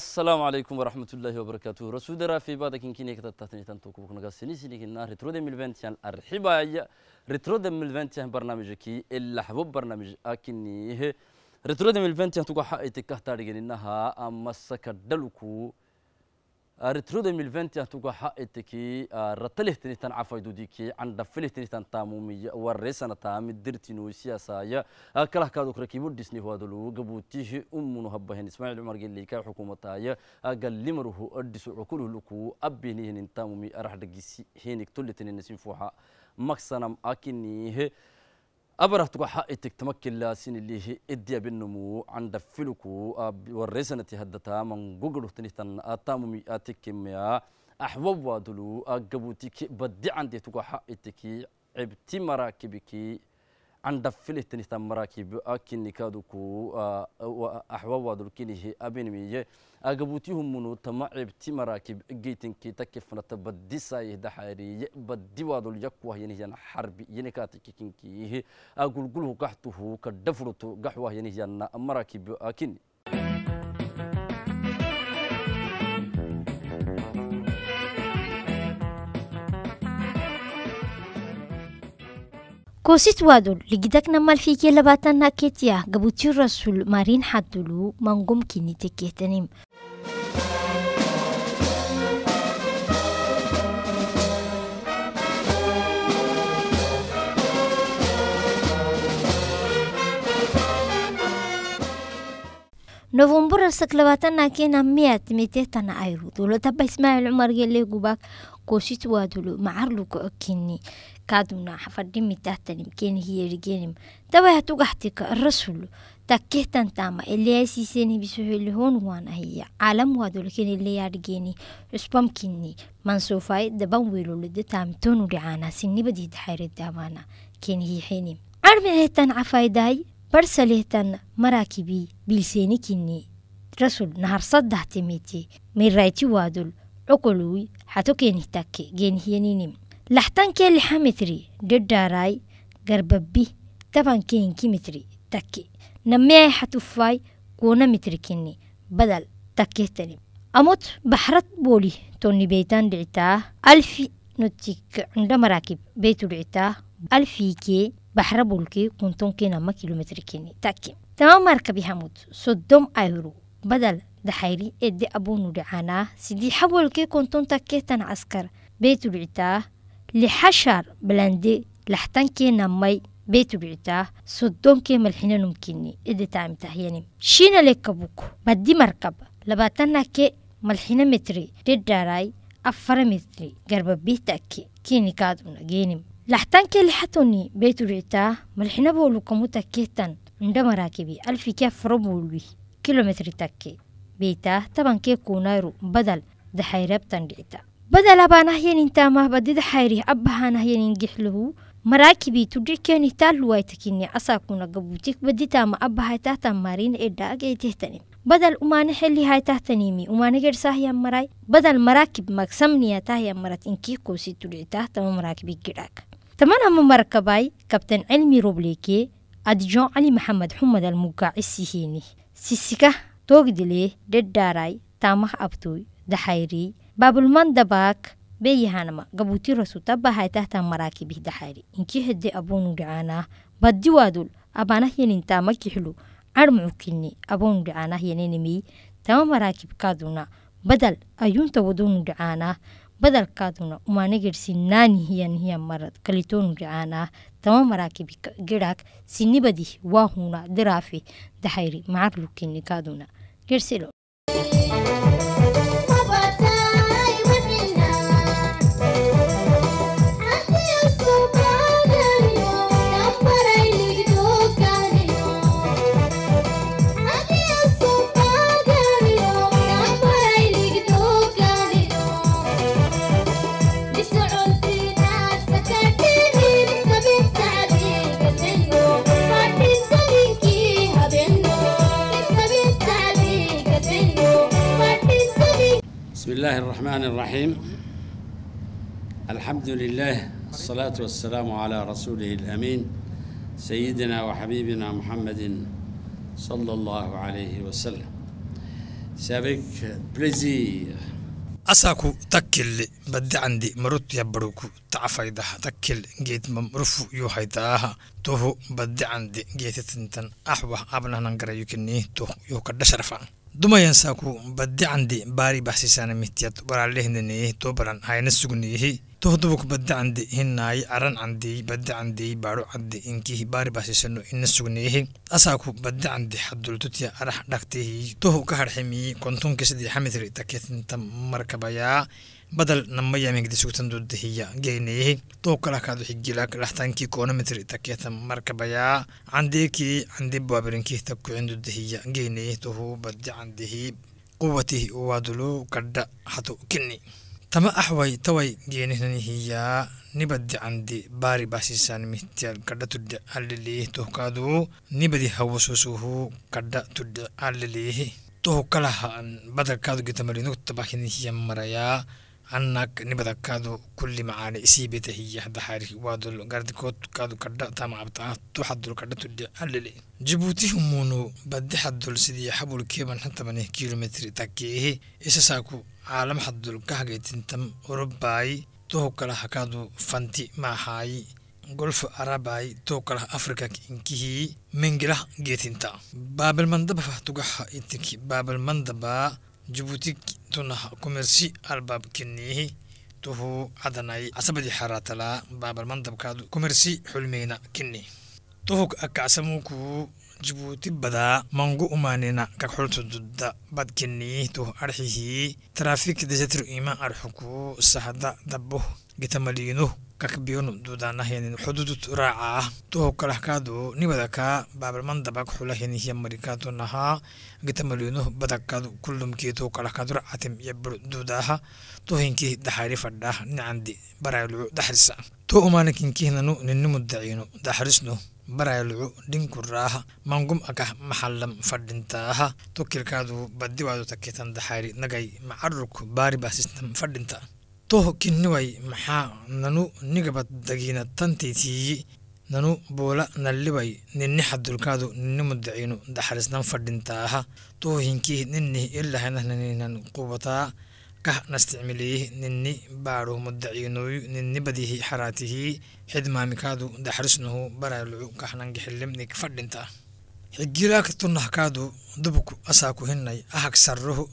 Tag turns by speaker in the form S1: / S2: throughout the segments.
S1: السلام عليكم ورحمة الله وبركاته رسول الله في بعد كن كنيك تتحتني تنتو كبوك نجا سني سني كنا رترو دم الفنتيان يعني الرحبة رترو دم الفنتيان يعني برنامجك إلا حبوب برنامج أكنيه رترو دم الفنتيان يعني تقول حقيقة كهتاري جنينها أما سكر دلكو رترو 2020 أتوقع حقتك آه، رتله تنتان عفايدو ديكي عن دفله تنتان تامومي ورسنا تام درتينو سياسية آه، كله كادو كركيبو ديسني هو دلو جبوتيه أم نهبهن إسماعيل عمر قال ليك حكومة تايا آه، قال لي مره أدس عقوله لكو أبيني هن تامومي أرح دقيسي هنك تلتين نسيم فوحة مقصنا أكنيه أبره تقو حق تكتمكن لاسين اللي هي إديا بالنمو عند فلكو ورسنة هدتا من جوجل تنتن أتامي أتكم يا أحوى دلو أجبوتك بدي عندي تقول حق تكي عبتي مراكبك عند فلتني تمراكب أكن كادوكو آه، وأحوا دركينه أبين ميجي أجبوتيهم منو تمعب تمراكب جيتن كي تكفنا تبدي سايه دحاري بدي وادو الجكوة يعني جن حرب ينكات كاتك كينكي أقول قله قحته كدفرته قحوة يعني جن مراكب أكني
S2: كوسيت وادول لقدك نمال فيكي لباتن ناكيتيا قبوتي الرسول مارين حدلو منقوم كيني تكيتنم نوفمبر سكلباتنا كينا ميات ميتة تنا أيرو دولة تبا إسماعيل عمر قال قباك قوشيت وادلو معرلو كأكيني كادونا حفر ديمي تاتنم كين هي رجينم تبايا توقحتك الرسول تاكيهتان تاما اللي ايسي سيني بسوحي لهون وان هي عالم وادلو كين اللي يارجيني اسبام كيني منصوفاي دبان ويلو لدي تامتون ورعانا سيني بدي تحيري دابانا كين هي حيني عربي هيتان عفايداي برسليهتان مراكبي بلسيني كيني رسول نهار صدح تميتي من رايتي وادلو cuqului hato keenihtake geenihiyaninim laxtankee lixa mitri dedhaarai garbabbi taban keenki mitri takke nameai hatufai kuona mitri kinni badal takkehtani amot baxrat booli tonni beytan dhictaa alfi notik cunda maraakib beytu dhictaa alfiikee baxra bulkee kuntonkee nama kilometri kinni takke tama markabi hamud soddom ayuru badal دحيري إدي أبونو دعانا سيدي حول كي كنتونتا كيتان عسكر بيتو بعتاه لحشر بلندي لحتن كي نمي بيتو بعتاه صدوم كي ملحنا نمكني إدي تعم تهياني شينا لك أبوكو بدي مركب لباتنا كي ملحنا متري تدراي أفر متري قرب بيتك كيني كادونا جينم لحتن لحتوني بيتو بعتاه ملحنا بولو كموتا كيتان عندما راكبي ألف كيف بيتا تبان كي كونايرو بدل ربتان تندعتا بدل أبان هين انتا ما بدد حيري أبهان هين انجح له مراكي بي تدعي كيان اهتال لواي تكيني أسا كونا قبوتيك بدد تاما أبها تاتا مارين إدا أجي تهتنين بدل أمان حلي هاي تهتنيمي أمان غير ساهي مراي بدل مراكب مقسمنية تاهي مرات انكي كوسي تدعي تاه تاما مراكبي جراك تمان هم مركباي كابتن علمي روبليكي أدجون علي محمد حمد المقاعي السيهيني سيسيكه togdile dedarai tamah abtui dahairi babulman dabak beyahanama gabuti rasuta bahaitahta marakibih dahairi inki hede abonu dhacaanah baddi waadul abaanah yenintama kixlu carmucukini abonu dhacaanah yeninimi tama marakibkaaduna badal ayunta wadonu dhacaanah badalkaaduna umanagir sinnaani hiyan hiyan marad kalitoonu ricaana tama maraakibi gedhaak sinibadih waahuna diraafi daxayri macarlukini kaaduna gersilo
S1: الرحمن الرحيم الحمد لله الصلاة والسلام على رسوله الأمين سيدنا وحبيبنا محمد صلى الله عليه وسلم سابق بليزير
S3: asaku takkille baddacandi marutya baruku tacfaydaha takkil geedmam rufu yuhaydaaha tuhu baddacandi geetitintan axwa abnahnan garayukinii tuh yuhkadhasharfan dumayansaku baddi candi baari baxsiisaana mityad waraalehdaneye toobaran hayna sugniyihi tohdubuk baddi candi hinaayi aran candiyi baddi candiyi baadho candi inkihi baari baxsiisano ina sugniyihi asaaku baddi candi xadultutiya arax dhaktihi tohu ka harximiyi kontonkii sadii xamidri markabayaa badal namayamiga sugtando dahiya geynayay doo kala kaadu xigila laxtaankii koonometri takeeta markabayaa candeekii candebaabirinkii takucindu dahiya geynayay tohu badi candehi quwatihi waadulu kadha hatu kini tama axway taway geeninanihiyaa nibadi candi baari baasiisaan mihtiyaal kadha tudhe aliliih tohkaadu nibadi hawasusuhu kadha tudhe aliliih tohu kalahaan badalkaadu gitamarinotabahinihiyamarayaa అన్నాక్ నిబద కాదు కుల్లి మాని ఇసీబెత హియ దహారికి వాదుల్ గర్దికోత్ కాదు కడ్డ తమ అబ్తా తుహద్దుల్ కడ్డ తుడ్డి అల్లలి జిబూతి హుమూను బద్ది హద్దుల్ సిది హబుల్ కేబన్ హతమని కిలోమీటర్ తక్కేహి ఇససాకు عالم حد الكهجتنتم أوروباي توكله هكادو فانتي ما هاي golf arabai tookalah afrika inkihii mengilah geetinta baabalmandaba fahtugaha itiki baabalmandaba jubuuti tunah kumersi albaabkiniihi tuhuu cadanay casabadi xaraatalaa baabalmandabkaadu kumersi xulmeyna kini tuhug akacsamuukuu jibuuti badaa mangu umaanina kagxultududa badkiniih tuh arxihii taraafik desatr ima arxuku sahda daboh gitamaliinuh kakbiyonu duudaanahayn xuduud raaca ah tuhowkalahkaadu niwadaka baabarman dabak xulahinihya marikaatunahaa gitamaliinu badakadu kulumkii tuhowkalahkaadu racatim yabur duudaaha tuhinkii daxari fadhaah nicandi baraylucu daxrisa to umaanikinkihnanu ninimudaciinu daxrisnu baraylucu dhinkuraaha mangum akah maxalam fadhintaaha tukirkaadu badiwaadu takitan daxari nagay macarurku baaribasistam fadhinta toho kinniway maxaa nanu nigabad dagiina tantaytiiyi nanu boola nalliway ninni xadulkaadu ninni mudaciinu daxalisnan fadhintaaha toho tuhuhinkiih ninnih ilahanananinan qubataa kah nasticmiliih ninni baadho mudaciinooyu ninni badihi xaraatihii xidmaamikaadu daxrisnuhu baraalucu kahnangixilimnig fadhintaa xigilaaka tunahkaadu dubku asaaku ahag sarruhu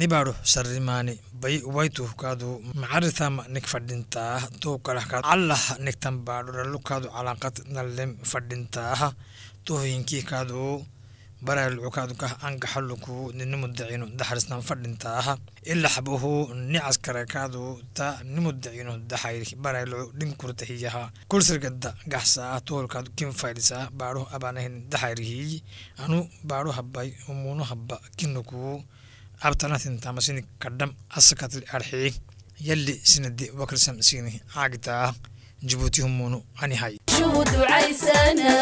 S3: nibaro sharrimaani bay waytuhkaadu macaritama nig fadhintaah tuukalahkaad callah nigtanbaadho rallukaadu calaaqad nallem fadhintaah tuhoyinkiikaadu angaxaluku ninimudacino daxarisnan fadhintaah ilaxbuhu nicaskarakadu ta nimudacino daxayri baraalucu dhinkurtahiyaha kulsirgada gaxsaah tuholkaadu kinfaydhisaa baadhoh abaanahin daxayrihiy anu baadhohabay umuunohaba kinuku abtanatin tamasini kadam asakatil arxii يلي سندي وكل سمسيني عاقتا جبوتي همونو أني هاي
S4: جود عيسانا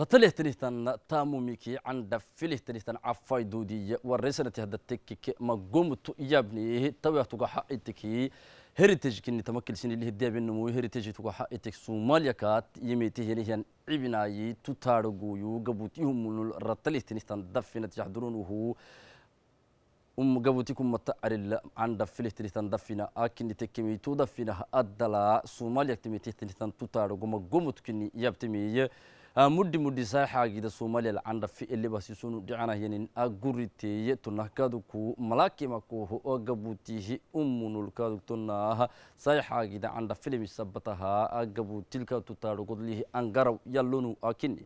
S1: رتله تنيتن تامو ميكي عن دفله تنيتن عفاي دودي ورسنة هذا التكك ما قمت يبني توي تقع حقتكي هيريتج كني تمكل سن اللي هدي بينه مو هيريتج تقع حقتك سوماليا كات يميتي هن عبناي تطارقو يو قبوتيهم من رتله تنيتن دفنة وهو أم قبوتكم متعر عن دفله تنيتن دفنا أكن تكمي تدفنا أدلا سوماليا تميتي تنيتن تطارقو ما قمت كني يبتمي Ah, mudhi mudhisaaxaagida soomaliya candhafi ilibasisunu dhicanayanin aguriteeye tunahkaadu ku malaakima kuuhu oo gabuutihi umunulkaadu tunaah saaxaagida candhafilim sabatahaa agabuutilka tutaarugodlihi angaraw yalunu akini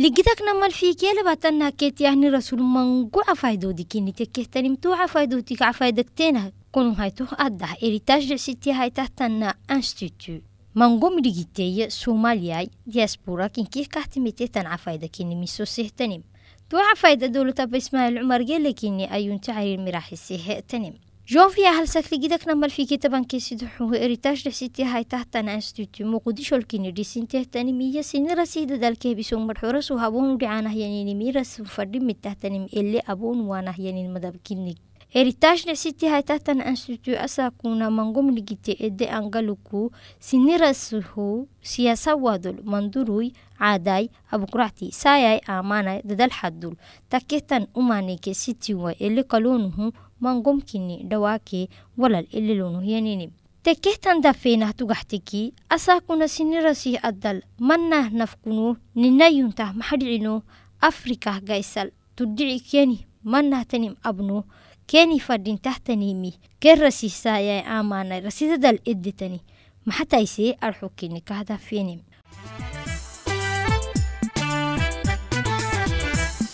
S2: لقيتك نما الفيكي لباتنا هكيت يعني رسول منقو عفايدودي كيني تكيهتنم تو عفايدوديك عفايدكتينها كونو هايتو أده إريتاج لعسيتي هاي تحتنا أنستيتو mango midhigiteeye soomaaliyai diaspora kinkih kahtimitetan cafaydakinimiso sehtanim tuo cafayda dowlatab ismaaiil cumar gelekini cariir miraxisihe tanim أهل هل سكليجدك نمر في عن كيس دحوه إريتاش لحسيتي هاي أنا أستوديو مقدش الكيني ريسينته تاني مية سيني رسيدة كه بيسون مرحورس وهابون دعانا هيانيني ميرس وفردين متحتنم اللي أبون وانا هيانين مدابكيني إريتاش لحسيتي هاي تحتنا انستيتيو أساكونا منقوم لجيت إدي أنغالوكو سيني رسوهو سياسة وادل مندروي عاداي أبو قرعتي ساياي آمانا ددال حدول تكتن أمانيكي سيتي اللي قالونه mangomkini dhawaaki walal ililunhyanini tekehtanda feenah tugaxtiki asaakuna sinirasih addal mannah nafkunu ninayuntah maxadhicinu afrikah gaysal tudhici keni manahtanim abnu keni fadhintahtanimi kerasihsaayay aamaanay rasidadal editani maxataysee arxukini kahda feenim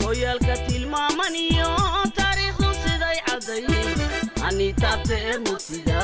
S5: soyaalka tilmaamaniyo anitaate emutida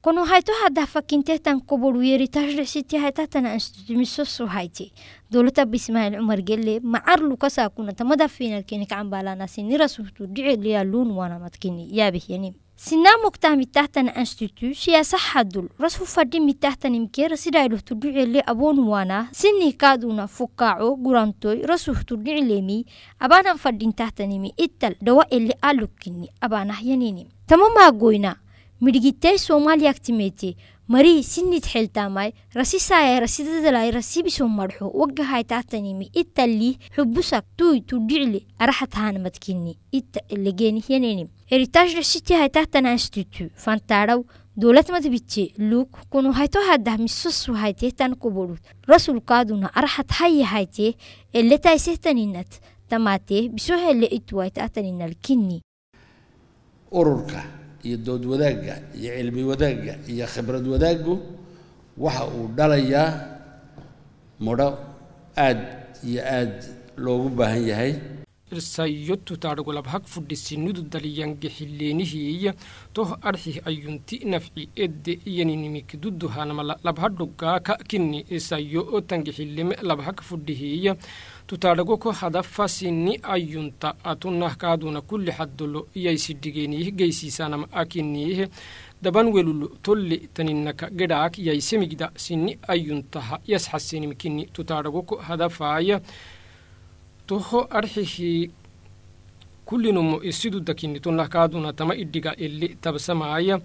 S2: kono hayto hadah fakintetan kobor wiyeri tashdhiciti haytatana anstutimiso suhayti dowlata bismail cumar gelle macar lukasa kuna tamada finalkenika cambalanasini rasuhtu dhiciliya luun wanamadkini yaabihyani سنا مكتاه متاهتن انستيتو شيا صحادول رسو فدي متاهتن امكي رسيدا يلو تدعي لي ابون وانا سني كادونا فكاعو قرانتوي رسو تدعي ليمي ابانا فدين تحتنمي اتل دواء اللي قالوكني ابانا ينيني تمام ما قوينا مدقيتاي سوماليا اكتميتي marii sinid xiltaamay rasisaya rasidadalay rasibiso marxo wagahay taatanimi itali xubusak tuy tudhicli araxatahaanamadkini ita legenihiyanenim heritage rasitihay taahtananstitutu fantaadhaw dowladmadbice lug kunu hayto hadah misus wahayteetan kuburud rasulkaaduna araxat hayahaytee eletaisehtaninat tamaatee bisohele itwaaytaataninalkini
S4: ururka iyo dood wadaagga iyo cilmi wadaagga iyo khibrad wadaaggu waxa uu dhalayaa
S1: mudho aad iyo aad loogu baahan yahay
S4: irsayotu taadhgolab hag fudhisinudu daliyange toh arxi ayunti nafci edde iyaninimikduduhanama labhadhogaaka kini isayo otange labhag fudhihiiya tutaadhagoko hadafasini ayunta atunah kaaduna kuli haddolo iyaysi dhigeeniyih geysiisaanama daban welulo tolli taninaka gedhaak yaysemigda sini ayuntaha yasxasenimkini tutaadhagoko hadafaaya toho arxihii kullinumo isidudakini tunah kaaduna tama idhiga ili tabsamaaya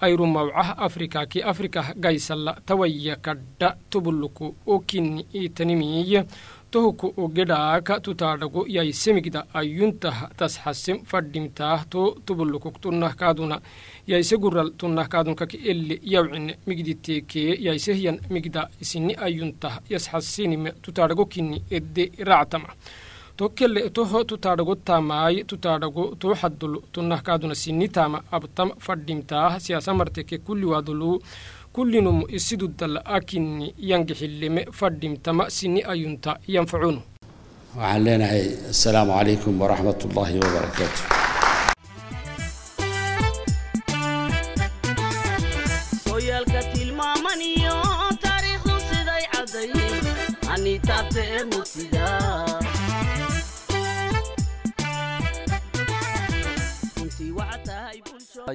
S4: ayru mawcah afrika ki afrika gaysala tawaya kadha tobuluku okini itanimiya tohuku ugedhaaka tutadhagu yaisemigda ayuntah tasxasim fadhimtaah too tubulukuk tunahkaaduna yaise gural tunahkaadunkak ele yawcine migditeekee yaisehyan migda isini ayuntah yasxasinime kini edde raactama tokkele toho tutadhago tamaay tutadhago too xaddulu kaaduna sini tama abtam fadhimtaah siyaasamarteke kulliwaadulu isidu isidudal akinni yangixilime fadhimtama sini ayunta yanfacunu waxaan leenahay assalaamu calaykum waraxmat ullaahi wabarakaatu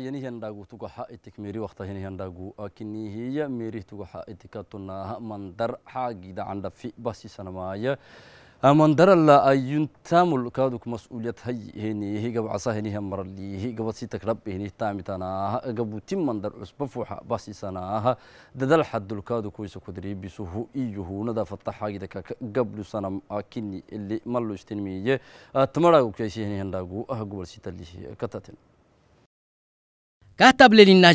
S1: ينهن داغو توغا حايتك ميري وقت ينهن داغو اكني هي ميري توغا حايتك تناها من در حاغي دا عند في باسي سنماي امن در لا ايون تامل كادوك مسؤوليت هي هني هي غب عصا هني همر لي هي غب سي تك رب هني تامتنا غب تيم من در اسب فوخا باسي سناها ددل حد الكادو كويس كدري بيسو ايه هو نذا فتح حاغي دا قبل سنم اكني اللي ملو استنميه تمرغو كيس هني هنداغو اه غبل سي تلي كتاتن
S5: kahtableninah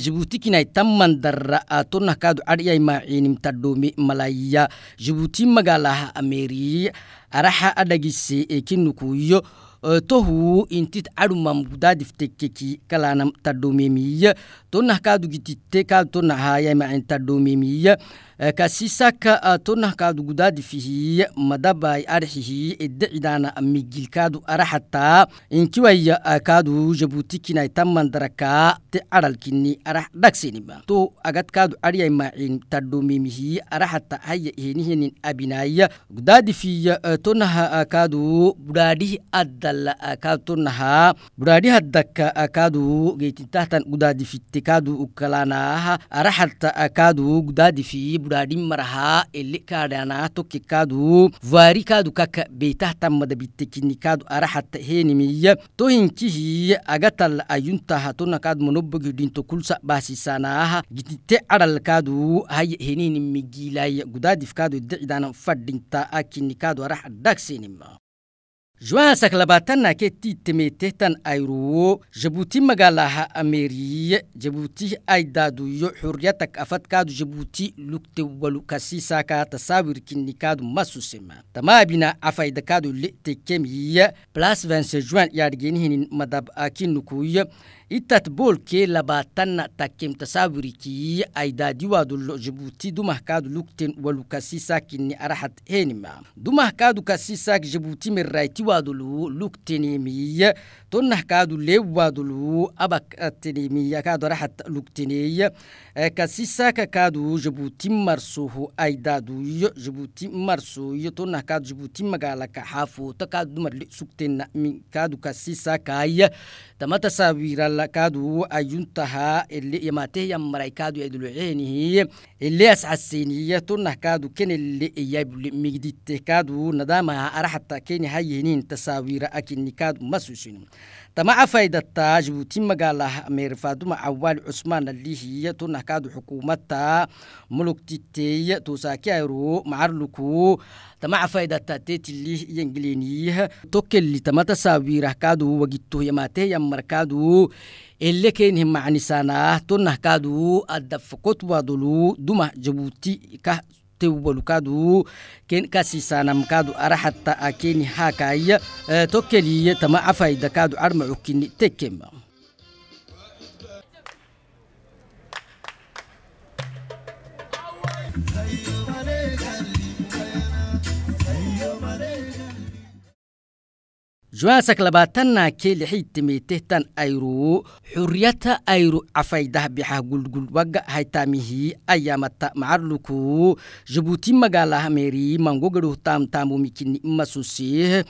S5: taman dara tonah kadu adiyai maciinimta dhome malaya jibuti magaalaha ameri araha adhagise eekinukuyo e, tohu intit cadumam gudaadiftekeki kalaanam tadhomemiya tonah kaadugititte kaadu tonahaya macin tadhomemiya Eh, kasisaka eh, tonahkaadu gudaadifihiy madabai arxihi eddecidana migilkaadu araxata inkiwaya eh, kaadu jabuutikinai tamandaraka te aralkini arax dhagsenima to agadkaadu ariyai maacin tadhomemihi araxata haya ehenihenin abinai gudaadifiya tonaha kaadu budhaadhihi addala kaadu tonaha budhaadhihaddaka kaadu geytintahtan gudaadifitte kaadu kalanaha araxata kaadu gudaadifi buraadhin marahaa ele kaadhaanaato kekaadu kaadu kaka beitahta madabittekinikaadu arahatta heenimiya tohinkihi agatal ayuntaha tonakaad monobogidhinto kulsa baasisanaaha gititte caralkaadu haya henihini migiilaya gudaadifkaadu iddecidaanan fadhintaa akinikaadu arah dhagseenima Joan sakalabatan na ke titime tehtan ayruwo Djibouti magalaha Ameriye Djibouti dadu yo hurriyatak afatkadu Djibouti lukte walukasi saka tasawir kinnikadu masusema. Tamabina afaidakadu li'te kemiye plas 27 Juan yargeni hinin madab akin nukuye Ittat bol ke ba tanna takim tasawiri ki aidadi wadu lo Djibouti dumah kadu lukten walu kasisa kinni arahat henima. Dumah kadu kasisa Djibouti min rayti wadu lu lukteni miye tonahkaadulewadulu abaktinimiyakaadorahat lugtineey kasisaka kaadu jabuti marsoho aidaaduyo jabuti marsoyo tonahkaadu jabuti magaalaka xaafoota kaadu dumarle sugtena kaadu kasisakaaya tamata sawirala kaadu ayuntahaa ele yamaateh yamaray kaadu tonahkaadu kenele eyaybule migdite kaadu nadaamaha araxata keni tasawira akini masusin tamacafay dattaa jibuuti magaalaha meerfaaduma cawaali cusmaan alihiya tunahkaadu xukuumadta mulugtitey tuusaakiayro macarluku tamacafay dattaa teetilih iyangileniih tokkeli tamata saawirahkaadu wagittohyamaateheya markaadu elekenih macnisaanaah tunahkaadu addafakotwaadolu dumah jibuuti kah tewwalu kadu ken kasisanam kadu ara hatta akeni hakaya eh, tokkeliye tama afayda kadu arma ukini tekema Hey joasak labaatana kee lixiitimeytehtan ayru xuriyata ayru cafaydah bixah gulgulwaga haytaamihii ayaamata macarluku jabuuti magaalaha meeri mangogaruh taamtaamumikini imasusiih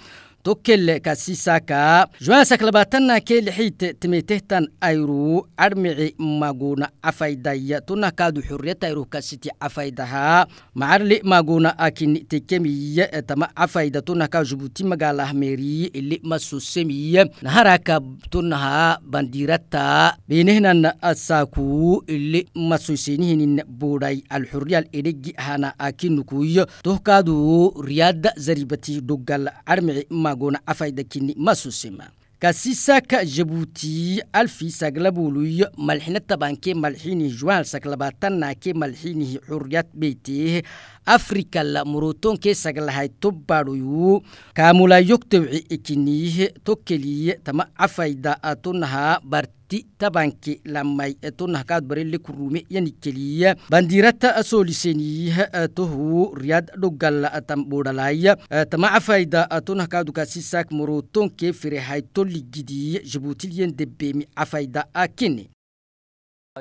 S5: tokkelle ka sisaka joansak labatanna ke lixiite ayru armici maguna afaydaya tunakaadu xurriyatayru kasiti afaydaha macarli maguna akini tekemiya tama afayda tunaka jubuti magaalahmeri ili masosemiya naharaka tunaha bandirata beenehnan asaaku ili masoysenihinina buuday alxurriyal edhegi hana akinukuy tohkaadu riyaada zaribati dhogal armici agona afaydakini masusema kasisaka jabuuti alfiisaglabuuluy malxina tabankee malxiinih juwaalsak labaatannakee malxiinih xuriyad beytee afrika la murutonke sagalahay tobbaadhoyu kaamulaayogtawci ekiniihe tokkeliye tama cafayda atunahaa barti tabanke lamay atunahkaad barele kurume yanikeliya bandirata asoliseniiha tohu riyad dhogalla atam boodhalaya tama cafayda atunahkaadukasisaak murutonke firehay tolligidiye jibuutilyen debemi cafayda akene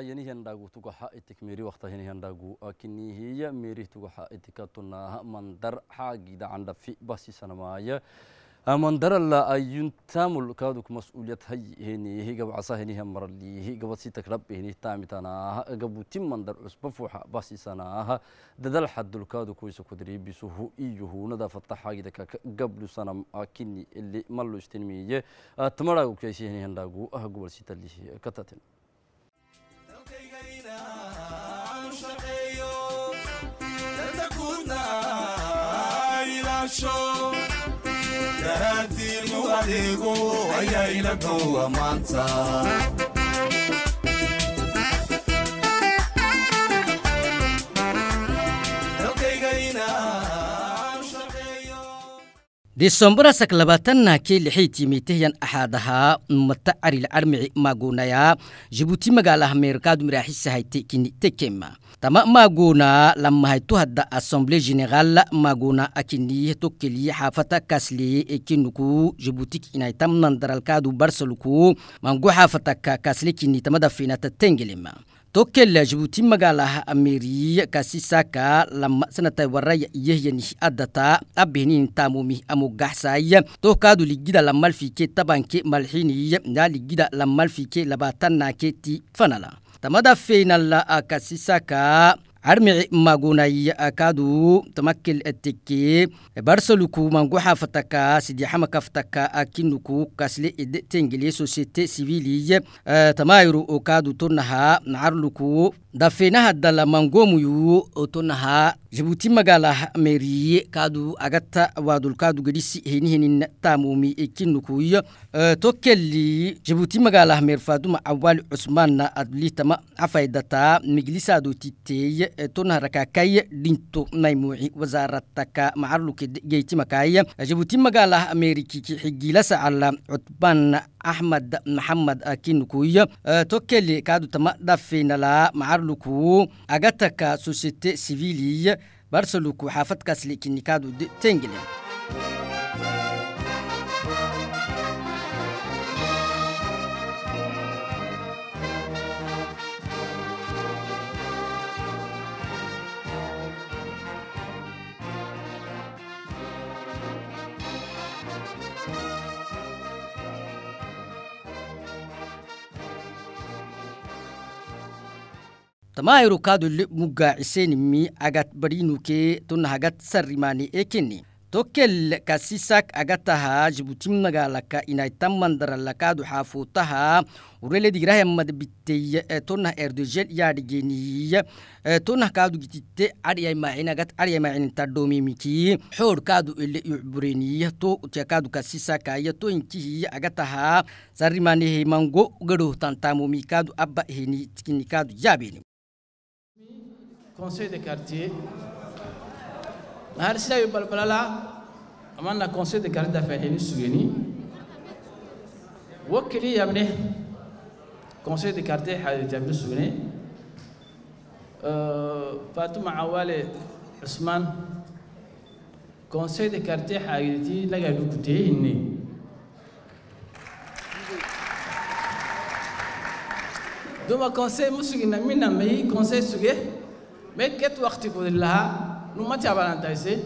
S1: yanihandagu tugaxa itik meeri wakta hanihandagu akinihiya meeri tugaxa itikatunaaha mandar xaagida candhafi basisanamaaya amandarala ayuntamul kaaduk mas'uuliyad hay henihi gabcasa heniha maralihi gabadsi takrab heni taamitanaah gabuti mandar cusba fuuxa basisanaah dadal xadul kaadu koysa kudriibisuhu iyuhu nada fataxaagida kaka gablu sanam akini ili malu istinmiye tamaragu kaisi henihandagu ah gobolsi talihi katatin
S4: taasho daraaddiinu
S1: adeegu
S5: lixii tiimaytahyan axaadahaa mata carilcarmici maaguunaya jibuuti magaalaha meerkaadu miraaxisahay tekini tekema tama maguna lammahay tu hadda assemblée générale maguna akini tokkeli xaafata kasle ekinuku jibutik inay tamnan barsaluku mangu xaafataka kasle kini tamada finata tengelema tokkela jibuti magaalaha ameri kasisaka lama sanatay waraya yehyani adata abehnin tamumi amugaxsay tohkaadu ligida lamalfike tabanke malxini ya ligida lamalfike labatanake ti fanala tamada feynalla akasisaka armici magunay akadu tamakil etiki barsaluku manguxa fataka sidixama akinuku kasle ide tengeliye societe civiliye eh, tamayru okadu tonaha nacarluku dafenaha dala mangomuyu tonaha jabuti magalah meri kadu agata wadulkadu gedisi henihinin tamumi ikinukuyo tokeli jibuutii magaalaa meerfaaduma cawaali cusmaanna adliitama cafaydataa miglisaadootiteey ton harakakay dhinto naymuuci wasaarataka macarluke geytimakaay jibuutii magaalaa ameerikiki xigiilasacala cutbaan axmed maxamed akinukuy tokkeli kaadutama dhafeynalaa macarluku agataka sosete siviiliy barseluku xaafadkaasle kinikaadu tengelen tamaayiro kaadule mugaacisen mi agat barinuke ton hagat tokel kasisak agataha jibutim nagalaka inay tamandaralakadu xaafuutaha ureledigrahemad tonah eh, erdogel yaadhigeniy eh, tonah kaadu gitite ariyaimacinagat ariyamacininta dhomimiki xoor ele yucbureniy to kasisakaya to agataha sarrimanehemango gadohtantamomikaadu abba heni yaabeni
S4: conseil de quartier Merci hali sira ye balabalala a conseil de quartier dafɛ heni sugeni wo kili yamne conseil de quartier hadi jamne sugeni euh, fatuma awale Ousmane, conseil de quartier hagiditi laga dukute hinne duma conseil musugina minna mayi conseil suge meekeed wakti gudin lahaa numati abaanantaise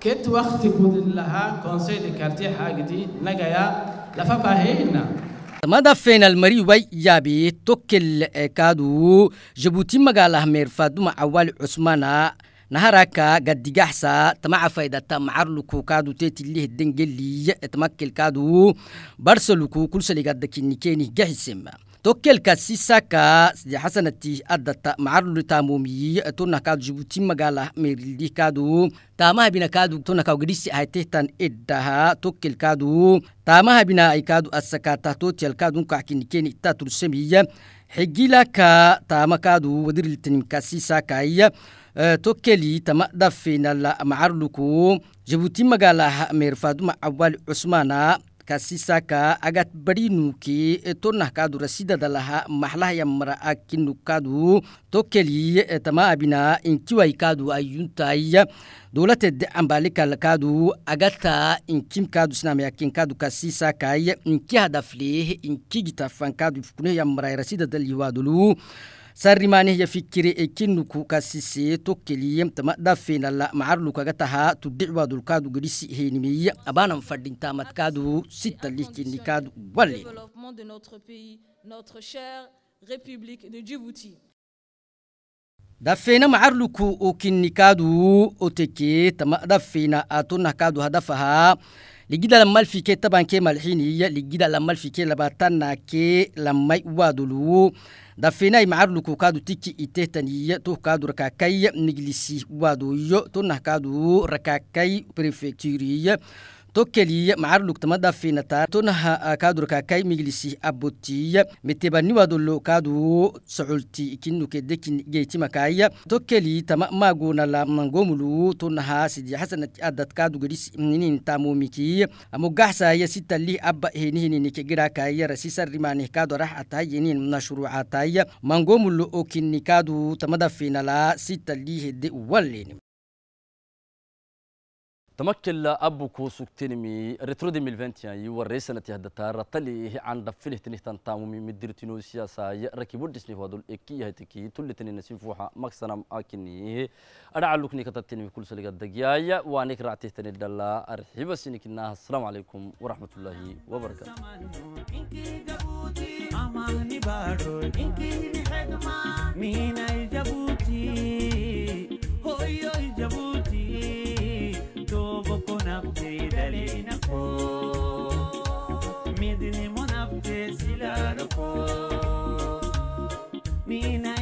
S4: keed wakti gudin lahaa konseyda karti haagidi nagaya lafa baaheyna
S5: mada fenal mari way yaabi tokkel e kaadu jabuuti magaalah meerfaduma awali cusmana naharaka gaddigaxsa tamaca faydata macarluku kaadu tetilih dengeliy e tmakkel kaadu barsaluku kulsaligadda gaxisema tokkelka sisaka sidi hasanati addata macaruli tamomiyi tonna kaadu jibuti magala merildi kaadu taamahabina kaadu tonna kaw gedisi haytehtan eddaha tokkel kaadu taamahabina ay kaadu asakata totial kaadun kaxkinikeni itta tursemiya xigilaka taama kaadu wadiriltanimka sisakaya tokkeli tama dhafenala macarluku jibuti magala merfaduma awali cusmana kasisaka agat barinuki eh, tonahkadu rasidadalaha mahlahya mara akinukadu tokeli eh, tama abina inkiwaikadu ayuntai dowlatede ambalikalkadu agata inkimkadu sinamayakinkadu kasisakai inki hadafleh inkigitafankadu ifkunehyamara rasidadalihwadulu sarimani yafikire ekinuku kasise tokkeliye tama dhafeena la macarluka gatahaa tudhicwaa dulkaadu gedhisi heynimiya abaanan fadhintaamadkaadu sita lihkinikaadu wale dafeena macarluku okinnikaadu oteke tama dhafeena atonahkaadu hadafahaa ligida lamalfike tabankee malxiniya ligida lamalfike labatanake lamay waaduluwu dafinai macarluku kaadu tiki itehtaniya tuh kaadu rakakai niglisi waaduyo tunah kaadu rakakai prefecturiya to keliya macarlugtamada finatar tonaha kadurkakai miglisi abotiya metebaniwadolo kadu socolti kinukedekin geytimakaya to keli tama magona lamnangomulu tonaha sidi hasanati adad kadugeris ninin tamomiki amogaxsaya sitalih aba henihininike girakaya rasisarimanih kadorah atahayinin nashurucataya mangomulo okini kadu tamada finala sitalih hede
S1: تمكن أبو كوسك تنمي رترودي من يو يوري التي هدتها رطلي عن دفله تنهتان تامومي مدير مديرتينو سياسة ركبو ديسني فادول إكي هيتكي تولي تنين نسيفوحا مكسنام مأكني أدعى لكني كتاب تنمي كل سلقة دقيايا وانك رعتيه تني الدالة أرحب سنكنا السلام عليكم ورحمة الله وبركاته
S3: مين be nice.